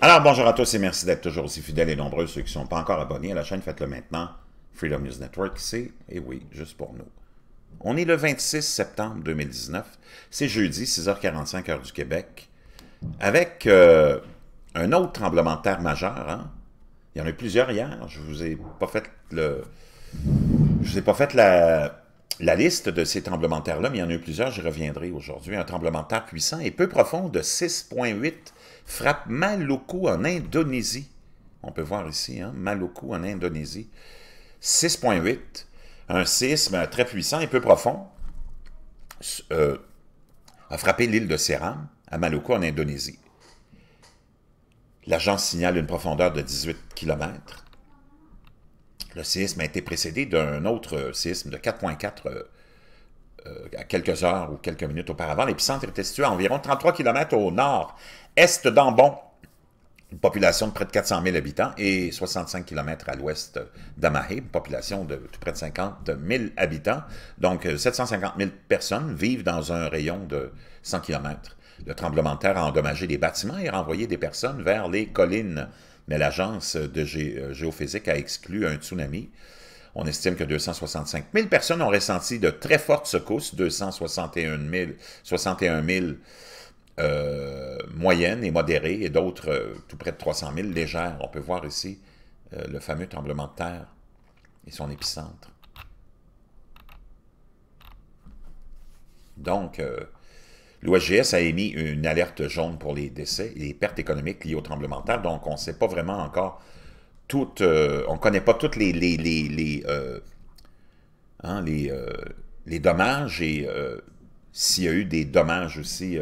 Alors, bonjour à tous et merci d'être toujours aussi fidèles et nombreux. Ceux qui ne sont pas encore abonnés à la chaîne, faites-le maintenant. Freedom News Network, c'est, et eh oui, juste pour nous. On est le 26 septembre 2019. C'est jeudi, 6h45, heure du Québec. Avec euh, un autre tremblement de terre majeur. Hein? Il y en a eu plusieurs hier. Je vous ai pas fait le... Je vous ai pas fait la la liste de ces tremblements de terre-là, mais il y en a eu plusieurs, je reviendrai aujourd'hui. Un tremblement de terre puissant et peu profond de 6,8 frappe Maluku en Indonésie. On peut voir ici, hein, Maluku en Indonésie. 6,8, un sisme très puissant et peu profond euh, a frappé l'île de Seram à Maluku en Indonésie. L'agence signale une profondeur de 18 km. Le séisme a été précédé d'un autre euh, séisme de 4.4 euh, euh, à quelques heures ou quelques minutes auparavant. L'épicentre était situé à environ 33 km au nord-est d'Ambon, une population de près de 400 000 habitants et 65 km à l'ouest d'Amahé, une population de, près de 50 000 habitants. Donc, 750 euh, 000 personnes vivent dans un rayon de 100 km. Le tremblement de terre a endommagé des bâtiments et renvoyé des personnes vers les collines. Mais l'agence de euh, géophysique a exclu un tsunami. On estime que 265 000 personnes ont ressenti de très fortes secousses, 261 000, 61 000 euh, moyenne et modérée, et d'autres euh, tout près de 300 000 légères. On peut voir ici euh, le fameux tremblement de terre et son épicentre. Donc, l'OSGS a émis une alerte jaune pour les décès et les pertes économiques liées au tremblement de terre, donc on ne sait pas vraiment encore toutes, on ne connaît pas toutes les, les, les, hein, dommages et s'il y a eu des dommages aussi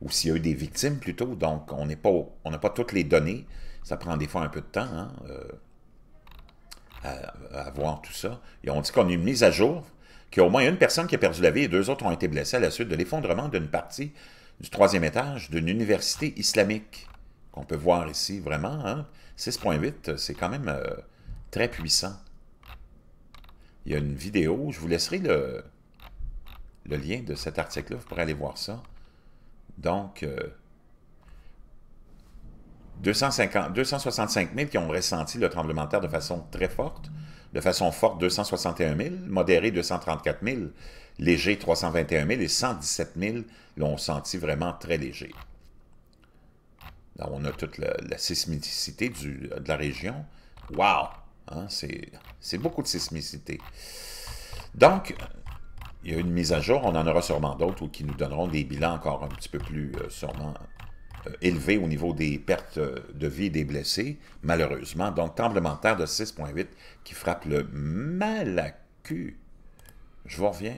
ou s'il y a eu des victimes plutôt. Donc, on n'a pas toutes les données. Ça prend des fois un peu de temps hein, euh, à, voir tout ça. Et on dit qu'on a une mise à jour, qu'il y a au moins une personne qui a perdu la vie et deux autres ont été blessés à la suite de l'effondrement d'une partie du troisième étage d'une université islamique. Qu'on peut voir ici, vraiment. 6.8, hein. c'est quand même euh, très puissant. Il y a une vidéo, je vous laisserai le, le lien de cet article-là, vous pourrez aller voir ça. Donc, 250, 265 000 qui ont ressenti le tremblement de terre de façon très forte. De façon forte, 261 000. Modéré, 234 000. Léger, 321 000. Et 117 000 l'ont senti vraiment très léger. Là, on a toute la, sismicité de la région. Wow! Hein, c'est beaucoup de sismicité. Donc, il y a une mise à jour, on en aura sûrement d'autres qui nous donneront des bilans encore un petit peu plus euh, sûrement euh, élevés au niveau des pertes euh, de vie des blessés, malheureusement. Donc, tremblement de terre de 6,8 qui frappe le mal à Je vous reviens.